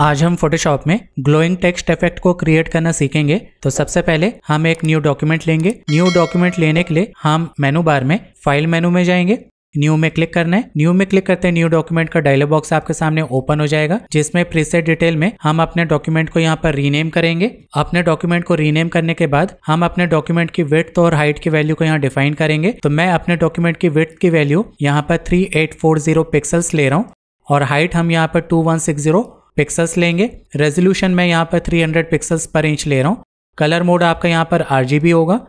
आज हम फोटोशॉप में ग्लोइंग टेक्स्ट इफेक्ट को क्रिएट करना सीखेंगे तो सबसे पहले हम एक न्यू डॉक्यूमेंट लेंगे न्यू डॉक्यूमेंट लेने के लिए हम मेनू बार में फाइल मेनू में जाएंगे न्यू में क्लिक करना है न्यू में क्लिक करते हैं न्यू डॉक्यूमेंट का डायलॉग बॉक्स आपके सामने ओपन हो जाएगा जिसमें प्रीसेट डिटेल में हम अपने डॉक्यूमेंट को यहाँ पर रीनेम करेंगे अपने डॉक्यूमेंट को रीनेम करने के बाद हम अपने डॉक्यूमेंट की विथ और हाइट की वैल्यू को यहाँ डिफाइन करेंगे तो मैं अपने डॉक्यूमेंट की विथ की वैल्यू यहाँ पर थ्री पिक्सल्स ले रहा हूँ और हाइट हम यहाँ पर टू पिक्सल्स लेंगे रेजोल्यूशन मैं यहाँ पर 300 पिक्सल्स पर इंच ले रहा हूँ कलर मोड आपका यहाँ पर आर होगा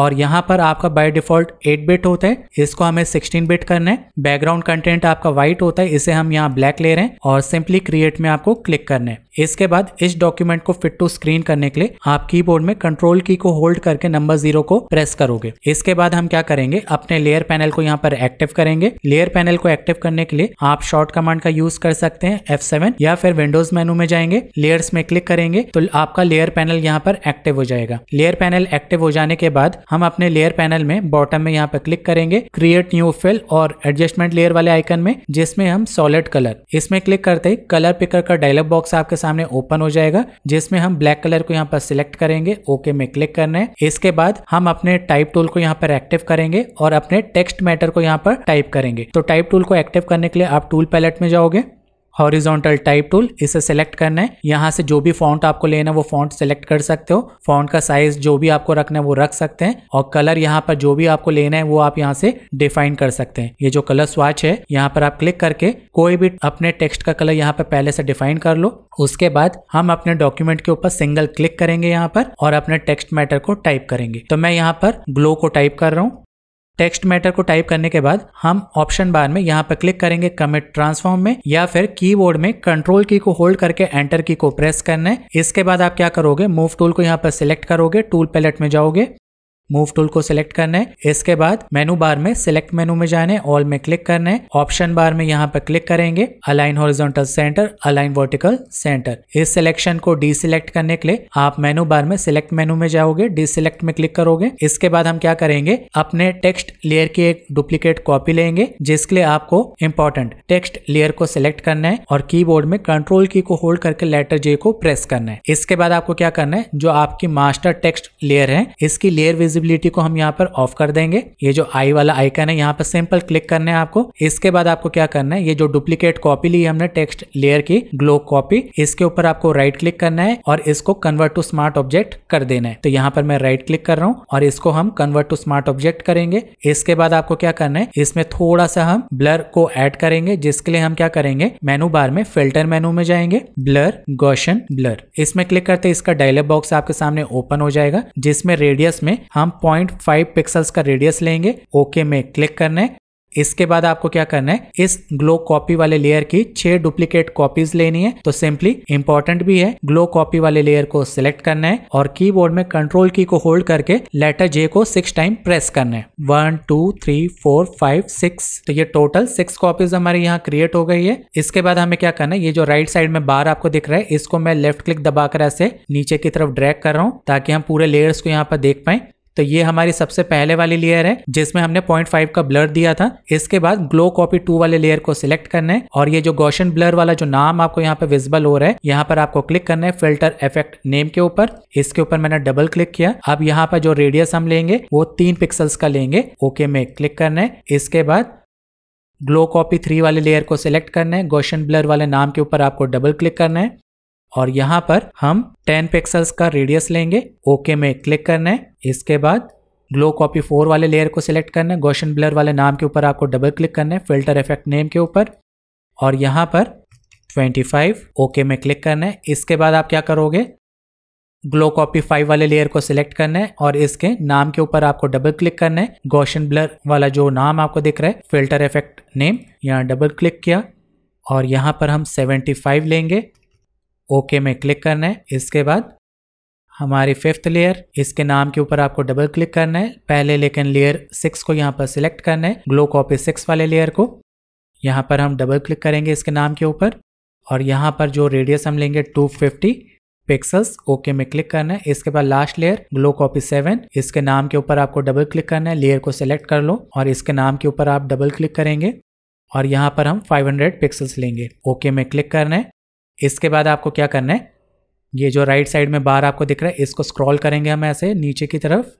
और यहाँ पर आपका बाय डिफॉल्ट 8 बिट होता है इसको हमें 16 बिट करना है बैकग्राउंड कंटेंट आपका व्हाइट होता है इसे हम यहाँ ब्लैक ले रहे हैं और सिंपली क्रिएट में आपको क्लिक करना है इसके बाद इस डॉक्यूमेंट को फिट टू स्क्रीन करने के लिए आप कीबोर्ड में कंट्रोल की को होल्ड करके नंबर जीरो को प्रेस करोगे इसके बाद हम क्या करेंगे अपने लेयर पैनल को यहाँ पर एक्टिव करेंगे लेयर पैनल को एक्टिव करने के लिए आप शॉर्ट कमांड का यूज कर सकते हैं एफ या फिर विंडोज मेनू में जाएंगे लेयर्स में क्लिक करेंगे तो आपका लेयर पैनल यहाँ पर एक्टिव हो जाएगा लेयर पैनल एक्टिव हो जाने के बाद हम अपने लेयर पैनल में बॉटम में यहाँ पे क्लिक करेंगे क्रिएट न्यू फिल और एडजस्टमेंट लेयर वाले आइकन में जिसमें हम सॉलिड कलर इसमें क्लिक करते ही कलर पिकर का डायलॉग बॉक्स आपके सामने ओपन हो जाएगा जिसमें हम ब्लैक कलर को यहाँ पर सिलेक्ट करेंगे ओके में क्लिक करना है इसके बाद हम अपने टाइप टूल को यहाँ पर एक्टिव करेंगे और अपने टेक्स्ट मैटर को यहाँ पर टाइप करेंगे तो टाइप टूल को एक्टिव करने के लिए आप टूल पैलेट में जाओगे हॉरिजॉन्टल टाइप टूल इसे सेलेक्ट करना है यहाँ से जो भी फॉन्ट आपको लेना है वो फॉन्ट सेलेक्ट कर सकते हो फॉन्ट का साइज जो भी आपको रखना है वो रख सकते हैं और कलर यहाँ पर जो भी आपको लेना है वो आप यहाँ से डिफाइन कर सकते हैं ये जो कलर स्वाच है यहाँ पर आप क्लिक करके कोई भी अपने टेक्स्ट का कलर यहाँ पर पहले से डिफाइन कर लो उसके बाद हम अपने डॉक्यूमेंट के ऊपर सिंगल क्लिक करेंगे यहाँ पर और अपने टेक्स्ट मैटर को टाइप करेंगे तो मैं यहाँ पर ग्लो को टाइप कर रहा हूँ टेक्स्ट मैटर को टाइप करने के बाद हम ऑप्शन बार में यहाँ पर क्लिक करेंगे कमिट ट्रांसफॉर्म में या फिर कीबोर्ड में कंट्रोल की को होल्ड करके एंटर की को प्रेस करना है इसके बाद आप क्या करोगे मूव टूल को यहाँ पर सिलेक्ट करोगे टूल पैलेट में जाओगे मूव टूल को सिलेक्ट करना है इसके बाद मेनू बार में सिलेक्ट मेनू में जाना है ऑल में क्लिक करना है ऑप्शन बार में यहाँ पर क्लिक करेंगे align horizontal centre align vertical centre इस सिलेक्शन को डिसलेक्ट करने के लिए आप मेनू बार में सिलेक्ट मेनू में जाओगे डिसलेक्ट में क्लिक करोगे इसके बाद हम क्या करेंगे अपने टेक्स्ट लेयर की एक डुप्लीकेट कॉपी लेंगे जिसके लिए आपको इंपॉर्टेंट टेक्स्ट लेयर को सिलेक्ट करना है और कीबोर्ड में कंट्रोल की को होल्ड करके लेटर जे को प्रेस करना है इसके बाद आपको क्या करना है जो आपकी मास्टर टेक्स्ट लेयर है इसकी लेयर विजिबिलिटी विजिबिलिटी को हम यहाँ पर ऑफ कर देंगे ये जो आई वाला आइकन है यहाँ पर सिंपल क्लिक करना है आपको इसके बाद आपको क्या करना है ये जो डुप्लीकेट कॉपी ली हमने टेक्स्ट लेयर की ग्लो कॉपी इसके ऊपर आपको राइट क्लिक करना है और इसको कन्वर्ट टू स्मार्ट ऑब्जेक्ट कर देना है तो यहाँ पर मैं राइट क्लिक कर रहा हूँ और इसको हम कन्वर्ट टू स्मार्ट ऑब्जेक्ट करेंगे इसके बाद आपको क्या करना है इसमें थोड़ा सा हम ब्लर को एड करेंगे जिसके लिए हम क्या करेंगे मेनू बार में फिल्टर मेनू में जाएंगे ब्लर गोशन ब्लर इसमें क्लिक करते इसका डायलॉग बॉक्स आपके सामने ओपन हो जाएगा जिसमें रेडियस में हम हम 0.5 पिक्सल्स का रेडियस लेंगे ओके में क्लिक करना है इसके बाद आपको क्या करना है इस ग्लो कॉपी वाले लेयर की छह डुप्लीकेट कॉपीज लेनी है तो सिंपली इंपॉर्टेंट भी है ग्लो कॉपी वाले लेयर को सिलेक्ट करना है और कीबोर्ड में कंट्रोल की को होल्ड करके लेटर जे को सिक्स टाइम प्रेस करना है one two three four five six तो ये टोटल सिक्स कॉपीज हमारे यहाँ क्रिएट हो गई है इसके बाद हमें क्या करना है ये जो राइट साइड में बार आपको दिख रहा है इसको मैं लेफ्ट क्लिक दबाकर ऐसे नीचे की तरफ ड्रैग कर रहा हूँ ताकि हम पूरे लेयर्स को यहाँ पर देख पाए तो ये हमारी सबसे पहले वाली लेयर है जिसमें हमने 0.5 का ब्लर दिया था इसके बाद ग्लो कॉपी टू वाले लेयर को सिलेक्ट करना है और ये जो गोशन ब्लर वाला जो नाम आपको यहाँ पे विजिबल हो रहा है यहाँ पर आपको क्लिक करना है फिल्टर इफेक्ट नेम के ऊपर इसके ऊपर मैंने डबल क्लिक किया अब यहाँ पर जो रेडियस हम लेंगे वो तीन पिक्सल्स का लेंगे ओके में क्लिक करना है इसके बाद ग्लो कॉपी थ्री वाले लेयर को सिलेक्ट करना है गोशन ब्लर वाले नाम के ऊपर आपको डबल क्लिक करना है और यहाँ पर हम 10 पिक्सल्स का रेडियस लेंगे ओके में क्लिक करना है इसके बाद ग्लो कॉपी फोर वाले लेयर को सिलेक्ट करना है गोशन ब्लर वाले नाम के ऊपर आपको डबल क्लिक करना है फिल्टर इफेक्ट नेम के ऊपर और यहाँ पर 25 ओके okay में क्लिक करना है इसके बाद आप क्या करोगे ग्लो कॉपी फाइव वाले लेयर को सिलेक्ट करना है और इसके नाम के ऊपर आपको डबल क्लिक करना है गोशन ब्लर वाला जो नाम आपको दिख रहा है फिल्टर इफेक्ट नेम यहाँ डबल क्लिक किया और यहाँ पर हम 75 लेंगे ओके okay में क्लिक करना है इसके बाद हमारी फिफ्थ लेयर इसके नाम के ऊपर आपको डबल क्लिक करना है पहले लेकिन लेयर सिक्स को यहाँ पर सिलेक्ट करना है ग्लो कॉपी सिक्स वाले लेयर को यहाँ पर हम डबल क्लिक करेंगे इसके नाम के ऊपर और यहाँ पर जो रेडियस हम लेंगे 250 पिक्सल्स ओके में क्लिक करना है इसके बाद last layer glow copy seven इसके नाम के ऊपर आपको डबल क्लिक करना है लेयर को सिलेक्ट कर लो और इसके नाम के ऊपर आप डबल क्लिक करेंगे और यहाँ पर हम 500 पिक्सल्स लेंगे ओके में क्लिक करना है इसके बाद आपको क्या करना है ये जो राइट साइड में बार आपको दिख रहा है इसको स्क्रॉल करेंगे हम ऐसे नीचे की तरफ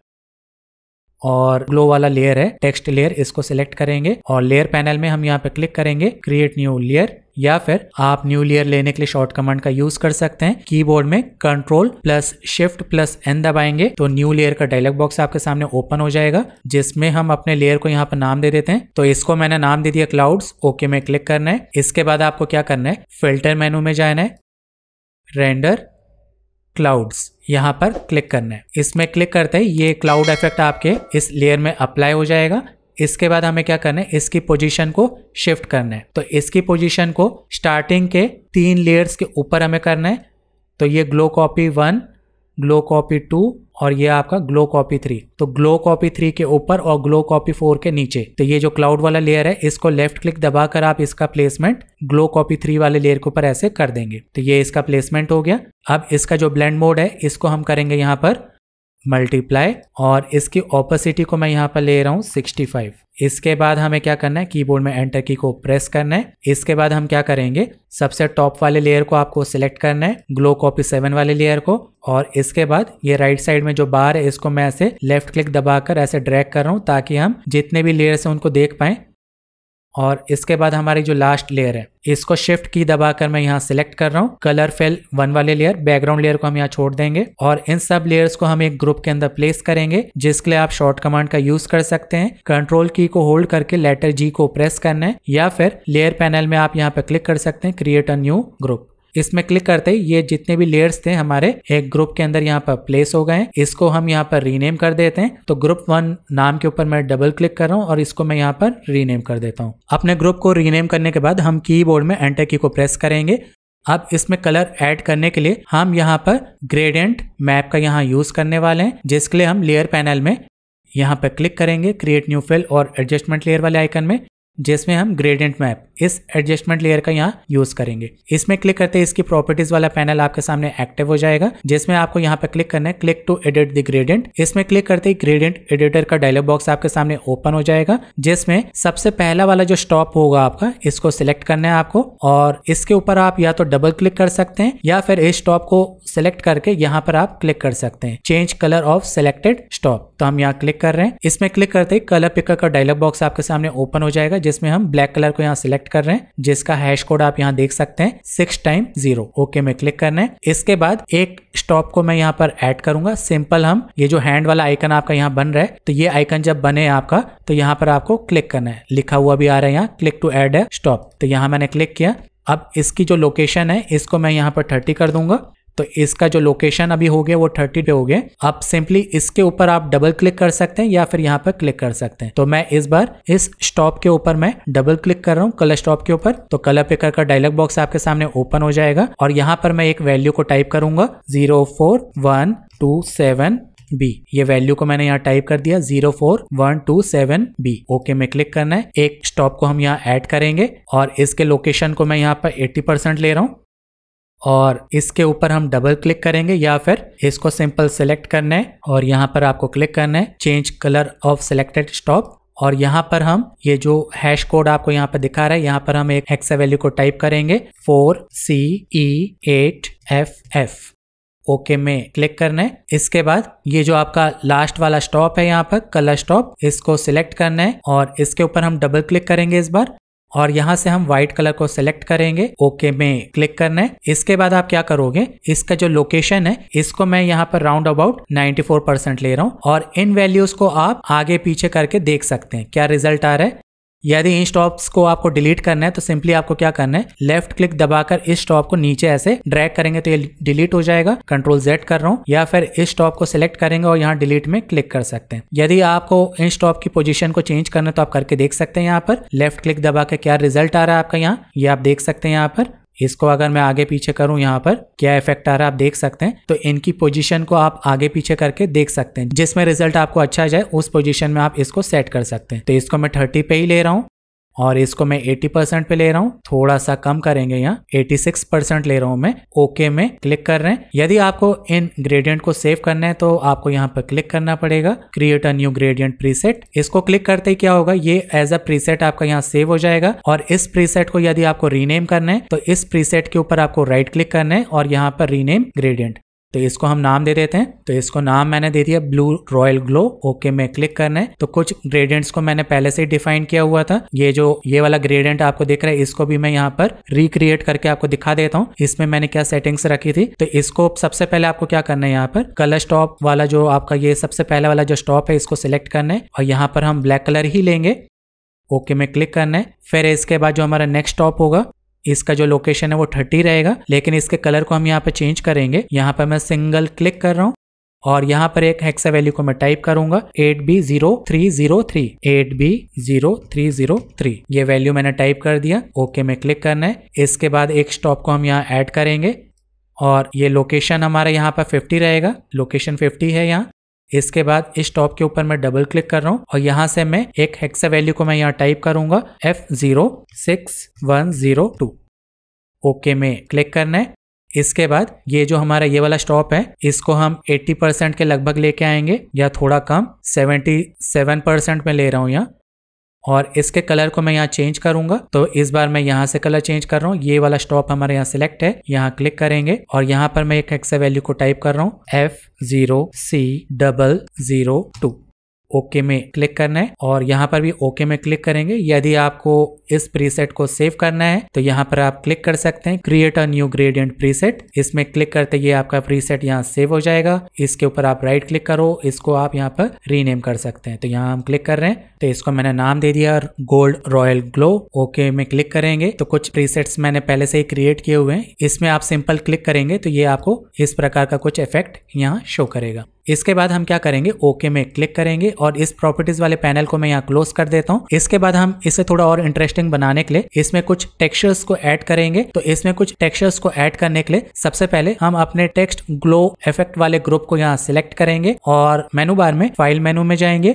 और ग्लो वाला लेयर है टेक्स्ट लेयर इसको सिलेक्ट करेंगे और लेयर पैनल में हम यहाँ पे क्लिक करेंगे क्रिएट न्यू लेयर या फिर आप न्यू लेयर लेने के लिए शॉर्ट कमांड का यूज कर सकते हैं कीबोर्ड में control plus shift plus N दबाएंगे तो न्यू लेयर का डायलॉग बॉक्स आपके सामने ओपन हो जाएगा जिसमें हम अपने लेयर को यहाँ पर नाम दे देते हैं तो इसको मैंने नाम दे दिया क्लाउड्स ओके में क्लिक करना है इसके बाद आपको क्या करना है फिल्टर मेनू में जाना है रेंडर क्लाउड्स यहाँ पर क्लिक करना है इसमें क्लिक करते ही ये क्लाउड इफेक्ट आपके इस लेयर में अप्लाई हो जाएगा इसके बाद हमें क्या करना है इसकी पोजीशन को शिफ्ट करना है तो इसकी पोजीशन को स्टार्टिंग के तीन लेयर्स के ऊपर हमें करना है तो ये glow copy one glow copy two और ये आपका ग्लो कॉपी थ्री तो ग्लो कॉपी थ्री के ऊपर और ग्लो कॉपी फोर के नीचे तो ये जो क्लाउड वाला लेयर है इसको लेफ्ट क्लिक दबाकर आप इसका प्लेसमेंट ग्लो कॉपी थ्री वाले लेयर के ऊपर ऐसे कर देंगे तो ये इसका प्लेसमेंट हो गया अब इसका जो ब्लेंड मोड है इसको हम करेंगे यहाँ पर मल्टीप्लाई और इसकी ओपोसिटी को मैं यहाँ पर ले रहा हूँ 65 इसके बाद हमें क्या करना है कीबोर्ड में एंटर की को प्रेस करना है इसके बाद हम क्या करेंगे सबसे टॉप वाले लेयर को आपको सिलेक्ट करना है ग्लो कॉपी सेवन वाले लेयर को और इसके बाद ये राइट साइड में जो बार है इसको मैं ऐसे लेफ्ट क्लिक दबाकर ऐसे ड्रैग कर रहा हूँ ताकि हम जितने भी लेयर हैं उनको देख पाए और इसके बाद हमारी जो लास्ट लेयर है इसको शिफ्ट की दबाकर मैं यहाँ सिलेक्ट कर रहा हूँ कलर फेल वन वाले लेयर बैकग्राउंड लेयर को हम यहाँ छोड़ देंगे और इन सब लेयर्स को हम एक ग्रुप के अंदर प्लेस करेंगे जिसके लिए आप शॉर्ट कमांड का यूज कर सकते हैं कंट्रोल की को होल्ड करके लेटर जी को प्रेस करना है या फिर लेयर पैनल में आप यहाँ पे क्लिक कर सकते हैं क्रिएट अ न्यू ग्रुप इसमें क्लिक करते ही ये जितने भी लेयर्स थे हमारे एक ग्रुप के अंदर यहाँ पर प्लेस हो गए इसको हम यहाँ पर रीनेम कर देते हैं तो ग्रुप वन नाम के ऊपर मैं डबल क्लिक कर रहा हूँ और इसको मैं यहाँ पर रीनेम कर देता हूँ अपने ग्रुप को रीनेम करने के बाद हम की में एंटर की को प्रेस करेंगे अब इसमें कलर ऐड करने के लिए हम यहाँ पर ग्रेडियंट मैप का यहाँ यूज करने वाले हैं जिसके लिए हम लेयर पैनल में यहाँ पर क्लिक करेंगे क्रिएट न्यू फिल और एडजस्टमेंट लेयर वाले आइकन में जिसमें हम ग्रेडियंट मैप इस एडजस्टमेंट लेयर का यहाँ यूज करेंगे इसमें क्लिक करते हैं इसकी प्रॉपर्टीज वाला पैनल आपके सामने एक्टिव हो जाएगा जिसमें आपको यहाँ पे क्लिक करना है click to edit the gradient इसमें क्लिक करते ही ग्रेडियंट एडिटर का डायलॉग बॉक्स आपके सामने ओपन हो जाएगा जिसमें सबसे पहला वाला जो स्टॉप होगा आपका इसको सिलेक्ट करना है आपको और इसके ऊपर आप या तो डबल क्लिक कर सकते हैं या फिर इस स्टॉप को सिलेक्ट करके यहाँ पर आप क्लिक कर सकते हैं change colour of selected stop तो हम यहाँ क्लिक कर रहे हैं इसमें क्लिक करते ही कलर पिकर का डायलॉग बॉक्स आपके सामने ओपन हो जाएगा जिसमें हम ब्लैक कलर को यहाँ सिलेक्ट कर रहे हैं जिसका हैश कोड आप यहाँ देख सकते हैं सिक्स टाइम जीरो ओके में क्लिक कर रहे हैं इसके बाद एक स्टॉप को मैं यहाँ पर ऐड करूंगा सिंपल हम ये जो हैंड वाला आइकन आपका यहाँ बन रहा है तो ये आइकन जब बने आपका तो यहाँ पर आपको क्लिक करना है लिखा हुआ भी आ रहा है यहाँ क्लिक टू एड है स्टॉप तो यहाँ मैंने क्लिक किया अब इसकी जो लोकेशन है इसको मैं यहाँ पर 30 कर दूंगा तो इसका जो लोकेशन अभी हो गया वो थर्टी पे हो गया अब सिंपली इसके ऊपर आप डबल क्लिक कर सकते हैं या फिर यहाँ पर क्लिक कर सकते हैं तो मैं इस बार इस स्टॉप के ऊपर मैं डबल क्लिक कर रहा हूँ कलर स्टॉप के ऊपर तो कलर पे कर डायलॉग बॉक्स आपके सामने ओपन हो जाएगा और यहाँ पर मैं एक वैल्यू को टाइप करूंगा zero four one two seven B ये वैल्यू को मैंने यहाँ टाइप कर दिया zero four one two seven B okay में क्लिक करना है एक स्टॉप को हम यहाँ ऐड करेंगे और इसके लोकेशन को मैं यहाँ पर एट्टी परसेंट ले रहा हूँ और इसके ऊपर हम डबल क्लिक करेंगे या फिर इसको सिंपल सिलेक्ट करना है और यहाँ पर आपको क्लिक करना है change colour of selected stop और यहाँ पर हम ये जो हैश कोड आपको यहाँ पर दिखा रहा है यहाँ पर हम एक एक्स वैल्यू को टाइप करेंगे four C E eight F F okay में क्लिक करना है इसके बाद ये जो आपका लास्ट वाला स्टॉप है यहाँ पर कलर स्टॉप इसको सिलेक्ट करना है और इसके ऊपर हम डबल क्लिक करेंगे इस बार और यहाँ से हम व्हाइट कलर को सिलेक्ट करेंगे ओके में क्लिक करना है इसके बाद आप क्या करोगे इसका जो लोकेशन है इसको मैं यहाँ पर राउंड अबाउट 94 परसेंट ले रहा हूँ और इन वैल्यूज को आप आगे पीछे करके देख सकते हैं क्या रिजल्ट आ रहा है यदि इन स्टॉप्स को आपको डिलीट करना है तो सिंपली आपको क्या करना है लेफ्ट क्लिक दबाकर इस स्टॉप को नीचे ऐसे ड्रैग करेंगे तो ये डिलीट हो जाएगा कंट्रोल जेड कर रहा हूँ या फिर इस स्टॉप को सिलेक्ट करेंगे और यहाँ डिलीट में क्लिक कर सकते हैं यदि आपको इन स्टॉप की पोजिशन को चेंज करना है तो आप करके देख सकते हैं यहाँ पर लेफ्ट क्लिक दबा के क्या रिजल्ट आ रहा है आपका यहाँ ये आप देख सकते हैं यहाँ पर इसको अगर मैं आगे पीछे करूं यहाँ पर क्या इफेक्ट आ रहा है आप देख सकते हैं तो इनकी पोजीशन को आप आगे पीछे करके देख सकते हैं जिसमें रिजल्ट आपको अच्छा जाए उस पोजीशन में आप इसको सेट कर सकते हैं तो इसको मैं थर्टी पे ही ले रहा हूँ और इसको मैं 80 परसेंट पे ले रहा हूँ थोड़ा सा कम करेंगे यहाँ 86 परसेंट ले रहा हूँ मैं ओके में क्लिक कर रहे हैं यदि आपको इन ग्रेडियंट को सेव करना है तो आपको यहाँ पर क्लिक करना पड़ेगा create a new gradient preset इसको क्लिक करते ही क्या होगा ये एज अ प्रीसेट आपका यहाँ सेव हो जाएगा और इस प्रीसेट को यदि आपको रीनेम करना है तो इस प्रीसेट के ऊपर आपको राइट क्लिक करना है और यहाँ पर रीनेम ग्रेडियंट तो इसको हम नाम दे देते हैं तो इसको नाम मैंने दे दिया ब्लू रॉयल ग्लो ओके में क्लिक करना है तो कुछ ग्रेडियंट्स को मैंने पहले से ही डिफाइन किया हुआ था ये जो ये वाला ग्रेडियंट आपको देख रहा है इसको भी मैं यहाँ पर रिक्रिएट करके आपको दिखा देता हूँ इसमें मैंने क्या सेटिंग्स रखी थी तो इसको सबसे पहले आपको क्या करना है यहाँ पर कलर स्टॉप वाला जो आपका ये सबसे पहला वाला जो स्टॉप है इसको सिलेक्ट करना है और यहाँ पर हम ब्लैक कलर ही लेंगे ओके में क्लिक करना है फिर इसके बाद जो हमारा नेक्स्ट स्टॉप होगा इसका जो लोकेशन है वो थर्टी रहेगा लेकिन इसके कलर को हम यहाँ पे चेंज करेंगे यहाँ पर मैं सिंगल क्लिक कर रहा हूँ और यहाँ पर एक हेक्सा वैल्यू को मैं टाइप करूंगा eight eight B B zero zero zero three three three zero three ये वैल्यू मैंने टाइप कर दिया ओके में क्लिक करना है इसके बाद एक स्टॉप को हम यहाँ ऐड करेंगे और ये लोकेशन हमारा यहाँ पर 50 रहेगा लोकेशन 50 है यहाँ इसके बाद इस टॉप के ऊपर मैं डबल क्लिक कर रहा हूँ और यहाँ से मैं एक हेक्सा वैल्यू को मैं यहाँ टाइप करूंगा F zero six one zero two okay में क्लिक करना है इसके बाद ये जो हमारा ये वाला स्टॉप है इसको हम 80 परसेंट के लगभग लेके आएंगे या थोड़ा कम 77 परसेंट में ले रहा हूँ यहाँ और इसके कलर को मैं यहाँ चेंज करूंगा तो इस बार मैं यहाँ से कलर चेंज कर रहा हूँ ये वाला स्टॉप हमारे यहाँ सिलेक्ट है यहाँ क्लिक करेंगे और यहाँ पर मैं एक एक्सा वैल्यू को टाइप कर रहा हूँ F zero C double zero two okay में क्लिक करना है और यहाँ पर भी ओके में क्लिक करेंगे यदि आपको इस प्रीसेट को सेव करना है तो यहाँ पर आप क्लिक कर सकते हैं create a new gradient preset इसमें क्लिक करते ये आपका प्रीसेट यहाँ सेव हो जाएगा इसके ऊपर आप राइट क्लिक करो इसको आप यहाँ पर रीनेम कर सकते हैं तो यहाँ हम क्लिक कर रहे हैं तो इसको मैंने नाम दे दिया गोल्ड रॉयल ग्लो ओके में क्लिक करेंगे तो कुछ प्रीसेट्स मैंने पहले से ही क्रिएट किए हुए हैं इसमें आप सिंपल क्लिक करेंगे तो ये आपको इस प्रकार का कुछ इफेक्ट यहाँ शो करेगा इसके बाद हम क्या करेंगे ओके में क्लिक करेंगे और इस प्रॉपर्टीज वाले पैनल को मैं यहाँ क्लोज कर देता हूँ इसके बाद हम इसे थोड़ा और इंटरेस्टिंग बनाने के लिए इसमें कुछ टेक्सचर्स को ऐड करेंगे तो इसमें कुछ टेक्सचर्स को ऐड करने के लिए सबसे पहले हम अपने टेक्स्ट ग्लो इफेक्ट वाले ग्रुप को यहाँ सिलेक्ट करेंगे और मेनू बार में फाइल मेनू में जाएंगे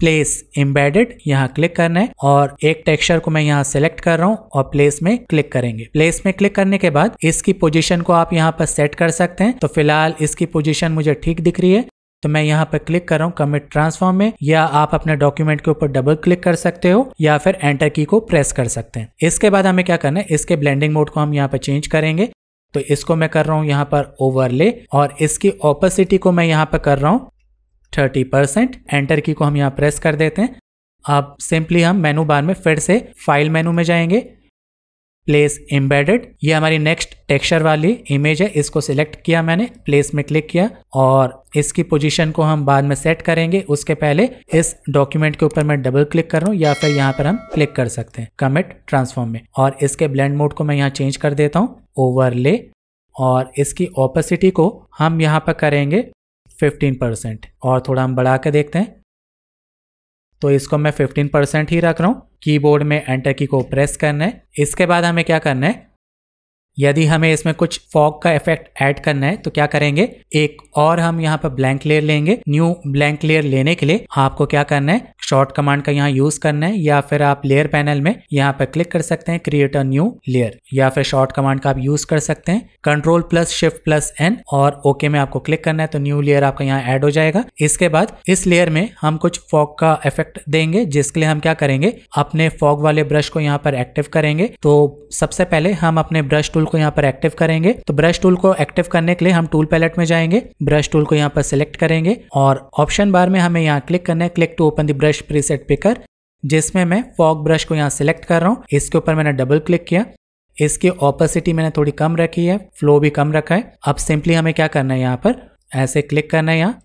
प्लेस एम्बेडेड यहाँ क्लिक करना है और एक टेक्सचर को मैं यहाँ सेलेक्ट कर रहा हूँ और प्लेस में क्लिक करेंगे प्लेस में क्लिक करने के बाद इसकी पोजिशन को आप यहाँ पर सेट कर सकते हैं तो फिलहाल इसकी पोजिशन मुझे ठीक दिख रही है तो मैं यहाँ पर क्लिक कर रहा हूँ कमिट ट्रांसफॉर्म में या आप अपने डॉक्यूमेंट के ऊपर डबल क्लिक कर सकते हो या फिर एंटर की को प्रेस कर सकते हैं इसके बाद हमें क्या करना है इसके ब्लेंडिंग मोड को हम यहाँ पर चेंज करेंगे तो इसको मैं कर रहा हूँ यहाँ पर ओवरले और इसकी ऑपोसिटी को मैं यहाँ पर कर रहा हूँ थर्टी परसेंट एंटर की को हम यहाँ प्रेस कर देते हैं अब सिंपली हम मेनू बार में फिर से फाइल मेनू में जाएंगे प्लेस एम्बेडेड ये हमारी नेक्स्ट टेक्सचर वाली इमेज है इसको सिलेक्ट किया मैंने प्लेस में क्लिक किया और इसकी पोजीशन को हम बाद में सेट करेंगे उसके पहले इस डॉक्यूमेंट के ऊपर मैं डबल क्लिक कर रहा हूँ या फिर यहाँ पर हम क्लिक कर सकते हैं कमिट ट्रांसफॉर्म में और इसके ब्लेंड मोड को मैं यहाँ चेंज कर देता हूँ ओवरले और इसकी ऑपोसिटी को हम यहाँ पर करेंगे फिफ्टीन परसेंट और थोड़ा हम बढ़ा के देखते हैं तो इसको मैं फिफ्टीन परसेंट ही रख रहा हूँ कीबोर्ड में एंटर की को प्रेस करना है इसके बाद हमें क्या करना है यदि हमें इसमें कुछ फॉग का इफेक्ट ऐड करना है तो क्या करेंगे एक और हम यहाँ पर ब्लैंक लेयर लेंगे न्यू ब्लैंक लेयर लेने के लिए आपको क्या करना है शॉर्ट कमांड का यहाँ यूज करना है या फिर आप लेयर पैनल में यहाँ पर क्लिक कर सकते हैं क्रिएट अ न्यू लेयर या फिर शॉर्ट कमांड का आप यूज कर सकते हैं control plus shift plus N और ओके okay में आपको क्लिक करना है तो न्यू लेयर आपका यहाँ एड हो जाएगा इसके बाद इस लेयर में हम कुछ फॉग का इफेक्ट देंगे जिसके लिए हम क्या करेंगे अपने फॉग वाले ब्रश को यहाँ पर एक्टिव करेंगे तो सबसे पहले हम अपने ब्रश टूल को यहाँ पर एक्टिव करेंगे तो ब्रश टूल को एक्टिव करने के लिए हम टूल पैलेट में जाएंगे ब्रश टूल को यहाँ पर सिलेक्ट करेंगे और ऑप्शन बार में हमें यहाँ क्लिक करना है click to open the brush preset picker जिसमें मैं फॉग ब्रश को यहाँ सिलेक्ट कर रहा हूँ इसके ऊपर मैंने डबल क्लिक किया इसके ऑपोसिटी मैंने थोड़ी कम रखी है फ्लो भी कम रखा है अब सिंपली हमें क्या करना है यहाँ पर ऐसे क्लिक करना है यहाँ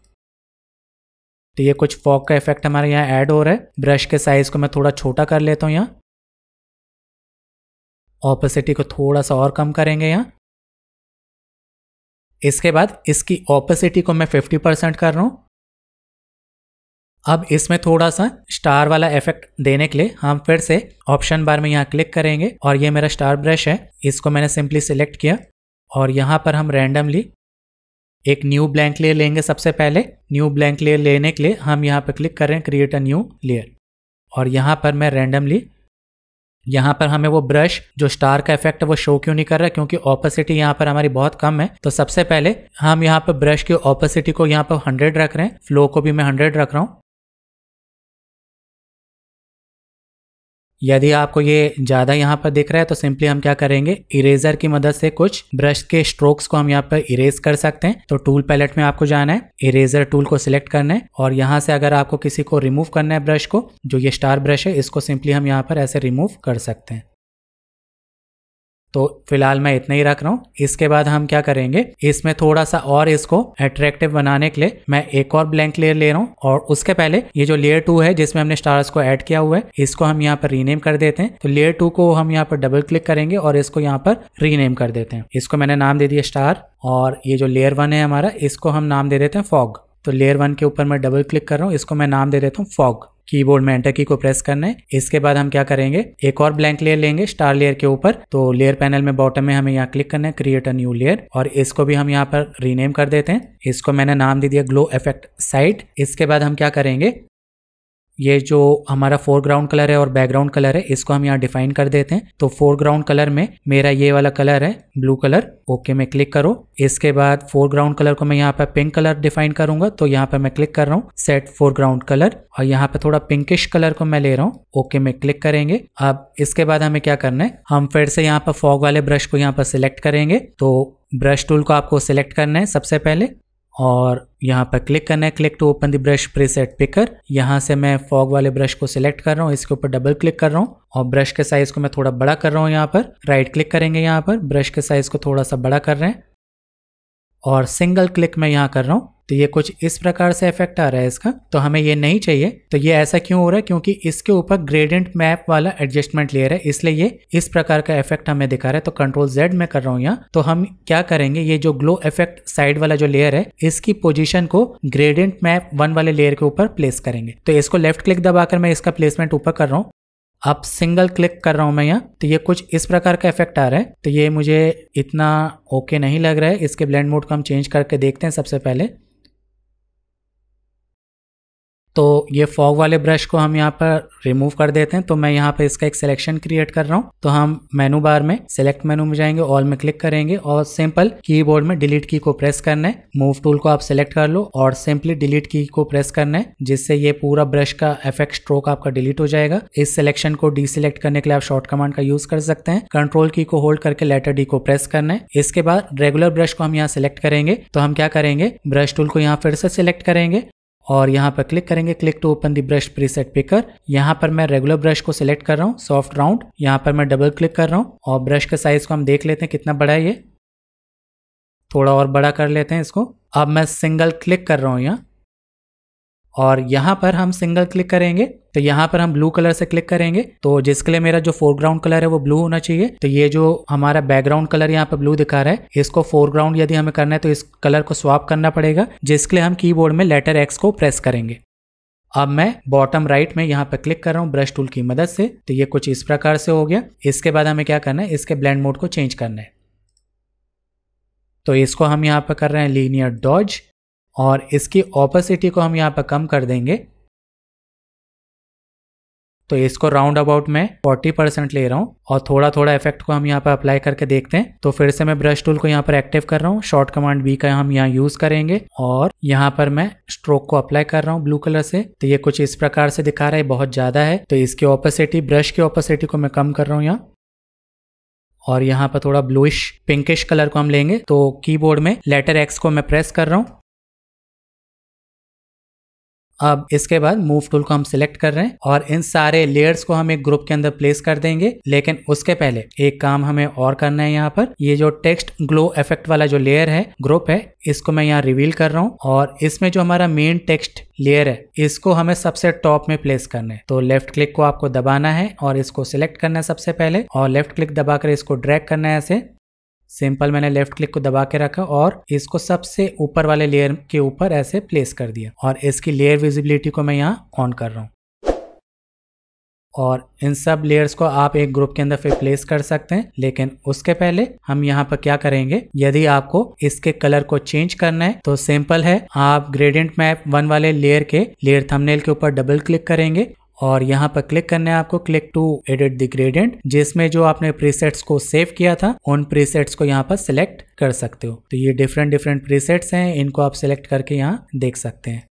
तो ये कुछ फॉग का इफेक्ट हमारे यहाँ ऐड हो रहा है ब्रश के साइज को मैं थोड़ा छोटा कर लेता हूँ यहाँ ऑपोसिटी को थोड़ा सा और कम करेंगे यहाँ इसके बाद इसकी ऑपोसिटी को मैं 50 परसेंट कर रहा हूँ अब इसमें थोड़ा सा स्टार वाला इफेक्ट देने के लिए हम फिर से ऑप्शन बार में यहाँ क्लिक करेंगे और ये मेरा स्टार ब्रश है इसको मैंने सिंपली सिलेक्ट किया और यहाँ पर हम रैंडमली एक न्यू ब्लैंक लेयर लेंगे सबसे पहले न्यू ब्लैंक लेयर लेने के लिए हम यहाँ पर क्लिक करें क्रिएट अ न्यू लेयर और यहाँ पर मैं रैंडमली यहाँ पर हमें वो ब्रश जो स्टार का इफेक्ट है वो शो क्यों नहीं कर रहा क्योंकि ऑपोसिटी यहाँ पर हमारी बहुत कम है तो सबसे पहले हम यहाँ पर ब्रश की ऑपोसिटी को यहाँ पर हंड्रेड रख रहे हैं फ्लो को भी मैं हंड्रेड रख रहा हूँ यदि आपको ये ज़्यादा यहाँ पर दिख रहा है तो सिंपली हम क्या करेंगे इरेजर की मदद से कुछ ब्रश के स्ट्रोक्स को हम यहाँ पर इरेज कर सकते हैं तो टूल पैलेट में आपको जाना है इरेजर टूल को सिलेक्ट करना है और यहाँ से अगर आपको किसी को रिमूव करना है ब्रश को जो ये स्टार ब्रश है इसको सिंपली हम यहाँ पर ऐसे रिमूव कर सकते हैं तो फिलहाल मैं इतना ही रख रहा हूँ इसके बाद हम क्या करेंगे इसमें थोड़ा सा और इसको अट्रैक्टिव बनाने के लिए मैं एक और ब्लैंक लेयर ले रहा हूँ और उसके पहले ये जो लेयर टू है जिसमें हमने स्टार्स को ऐड किया हुआ है इसको हम यहाँ पर रीनेम कर देते हैं तो लेयर टू को हम यहाँ पर डबल क्लिक करेंगे और इसको यहाँ पर रीनेम कर देते हैं इसको मैंने नाम दे दिया स्टार और ये जो लेयर वन है हमारा इसको हम नाम दे देते हैं फॉग तो लेयर वन के ऊपर मैं डबल क्लिक कर रहा हूँ इसको मैं नाम दे देता हूँ फॉग कीबोर्ड में एंटर की को प्रेस करना है इसके बाद हम क्या करेंगे एक और ब्लैंक लेयर लेंगे स्टार लेयर के ऊपर तो लेयर पैनल में बॉटम में हमें यहाँ क्लिक करना है क्रिएट अ न्यू लेयर और इसको भी हम यहाँ पर रीनेम कर देते हैं इसको मैंने नाम दे दिया ग्लो इफेक्ट साइट इसके बाद हम क्या करेंगे ये जो हमारा फोरग्राउंड कलर है और बैकग्राउंड कलर है इसको हम यहाँ डिफाइन कर देते हैं तो फोरग्राउंड कलर में मेरा ये वाला कलर है ब्लू कलर ओके में क्लिक करो इसके बाद फोरग्राउंड कलर को मैं यहाँ पे पिंक कलर डिफाइन करूंगा तो यहाँ पे मैं क्लिक कर रहा हूँ सेट फोरग्राउंड कलर और यहाँ पे थोड़ा पिंकिश कलर को मैं ले रहा हूँ ओके में क्लिक करेंगे अब इसके बाद हमें क्या करना है हम फिर से यहाँ पर फॉग वाले ब्रश को यहाँ पर सिलेक्ट करेंगे तो ब्रश टूल को आपको सिलेक्ट करना है सबसे पहले और यहाँ पर क्लिक करना है click to open the brush preset picker यहाँ से मैं फॉग वाले ब्रश को सिलेक्ट कर रहा हूँ इसके ऊपर डबल क्लिक कर रहा हूँ और ब्रश के साइज को मैं थोड़ा बड़ा कर रहा हूँ यहाँ पर राइट क्लिक करेंगे यहाँ पर ब्रश के साइज को थोड़ा सा बड़ा कर रहे हैं और सिंगल क्लिक मैं यहाँ कर रहा हूँ तो ये कुछ इस प्रकार से इफेक्ट आ रहा है इसका तो हमें ये नहीं चाहिए तो ये ऐसा क्यों हो रहा है क्योंकि इसके ऊपर ग्रेडियंट मैप वाला एडजस्टमेंट ले रहा है इसलिए ये इस प्रकार का इफेक्ट हमें दिखा रहा है तो कंट्रोल जेड में कर रहा हूँ यहाँ तो हम क्या करेंगे ये जो ग्लो इफेक्ट साइड वाला जो लेयर है इसकी पोजिशन को ग्रेडियंट मैप वन वाले लेयर के ऊपर प्लेस करेंगे तो इसको लेफ्ट क्लिक दबाकर मैं इसका प्लेसमेंट ऊपर कर रहा हूँ अब सिंगल क्लिक कर रहा हूं मैं यहाँ तो ये कुछ इस प्रकार का इफेक्ट आ रहा है तो ये मुझे इतना ओके नहीं लग रहा है इसके ब्लेंड मोड को हम चेंज करके देखते हैं सबसे पहले तो ये फॉग वाले ब्रश को हम यहाँ पर रिमूव कर देते हैं तो मैं यहाँ पे इसका एक सिलेक्शन क्रिएट कर रहा हूँ तो हम मेनू बार में सिलेक्ट मेनू में जाएंगे ऑल में क्लिक करेंगे और सिंपल कीबोर्ड में डिलीट की को प्रेस करना है मूव टूल को आप सिलेक्ट कर लो और सिंपली डिलीट की को प्रेस करना है जिससे ये पूरा ब्रश का एफेक्ट स्ट्रोक आपका डिलीट हो जाएगा इस सिलेक्शन को डिसलेक्ट करने के लिए आप शॉर्ट कमांड का यूज कर सकते हैं कंट्रोल की को होल्ड करके लेटर डी को प्रेस करना है इसके बाद रेगुलर ब्रश को हम यहाँ सिलेक्ट करेंगे तो हम क्या करेंगे ब्रश टूल को यहाँ फिर से सिलेक्ट करेंगे और यहाँ पर क्लिक करेंगे click to open the brush preset picker यहाँ पर मैं रेगुलर ब्रश को सिलेक्ट कर रहा हूँ सॉफ्ट राउंड यहाँ पर मैं डबल क्लिक कर रहा हूँ और ब्रश का साइज को हम देख लेते हैं कितना बड़ा है ये थोड़ा और बड़ा कर लेते हैं इसको अब मैं सिंगल क्लिक कर रहा हूँ यहाँ और यहाँ पर हम सिंगल क्लिक करेंगे तो यहाँ पर हम ब्लू कलर से क्लिक करेंगे तो जिसके लिए मेरा जो फोरग्राउंड कलर है वो ब्लू होना चाहिए तो ये जो हमारा बैकग्राउंड कलर यहाँ पर ब्लू दिखा रहा है इसको फोरग्राउंड यदि हमें करना है तो इस कलर को स्वाप करना पड़ेगा जिसके लिए हम कीबोर्ड में लेटर एक्स को प्रेस करेंगे अब मैं बॉटम राइट में यहाँ पर क्लिक कर रहा हूँ ब्रश टूल की मदद से तो ये कुछ इस प्रकार से हो गया इसके बाद हमें क्या करना है इसके ब्लैंड मोड को चेंज करना है तो इसको हम यहाँ पर कर रहे हैं लीनियर डॉज और इसकी ओपोसिटी को हम यहाँ पर कम कर देंगे तो इसको राउंड अबाउट में 40 परसेंट ले रहा हूँ और थोड़ा थोड़ा इफेक्ट को हम यहाँ पर अप्लाई करके देखते हैं तो फिर से मैं ब्रश टूल को यहाँ पर एक्टिव कर रहा हूँ शॉर्ट कमांड बी का हम यहाँ यूज करेंगे और यहाँ पर मैं स्ट्रोक को अप्लाई कर रहा हूँ ब्लू कलर से तो ये कुछ इस प्रकार से दिखा रहा है बहुत ज्यादा है तो इसकी ऑपोसिटी ब्रश की ऑपोसिटी को मैं कम कर रहा हूँ यहाँ और यहाँ पर थोड़ा ब्लूइश पिंकिश कलर को हम लेंगे तो कीबोर्ड में लेटर एक्स को मैं प्रेस कर रहा हूँ अब इसके बाद मूव टूल को हम सिलेक्ट कर रहे हैं और इन सारे लेयर्स को हम एक ग्रुप के अंदर प्लेस कर देंगे लेकिन उसके पहले एक काम हमें और करना है यहाँ पर ये जो टेक्स्ट ग्लो इफेक्ट वाला जो लेयर है ग्रुप है इसको मैं यहाँ रिवील कर रहा हूँ और इसमें जो हमारा मेन टेक्स्ट लेयर है इसको हमें सबसे टॉप में प्लेस करना है तो लेफ्ट क्लिक को आपको दबाना है और इसको सिलेक्ट करना है सबसे पहले और लेफ्ट क्लिक दबाकर इसको ड्रैग करना है ऐसे सिंपल मैंने लेफ्ट क्लिक को दबा के रखा और इसको सबसे ऊपर वाले लेयर के ऊपर ऐसे प्लेस कर दिया और इसकी लेयर विजिबिलिटी को मैं यहाँ ऑन कर रहा हूँ और इन सब लेयर्स को आप एक ग्रुप के अंदर फिर प्लेस कर सकते हैं लेकिन उसके पहले हम यहाँ पर क्या करेंगे यदि आपको इसके कलर को चेंज करना है तो सिंपल है आप ग्रेडियंट मैप वन वाले लेयर के लेयर थंबनेल के ऊपर डबल क्लिक करेंगे और यहाँ पर क्लिक करना है आपको click to edit the gradient जिसमें जो आपने प्रीसेट्स को सेव किया था उन प्रीसेट्स को यहाँ पर सिलेक्ट कर सकते हो तो ये डिफरेंट डिफरेंट प्रीसेट्स हैं इनको आप सिलेक्ट करके यहाँ देख सकते हैं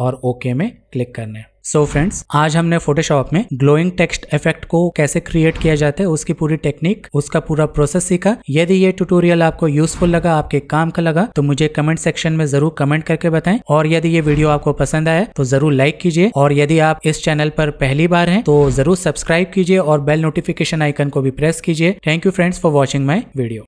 और ओके okay में क्लिक करना है सो so फ्रेंड्स आज हमने फोटोशॉप में ग्लोइंग टेक्स्ट इफेक्ट को कैसे क्रिएट किया जाता है उसकी पूरी टेक्निक उसका पूरा प्रोसेस सीखा यदि ये ट्यूटोरियल आपको यूजफुल लगा आपके काम का लगा तो मुझे कमेंट सेक्शन में जरूर कमेंट करके बताएं और यदि ये वीडियो आपको पसंद आया तो जरूर लाइक कीजिए और यदि आप इस चैनल पर पहली बार हैं तो जरूर सब्सक्राइब कीजिए और बेल नोटिफिकेशन आइकन को भी प्रेस कीजिए thank you friends for watching my video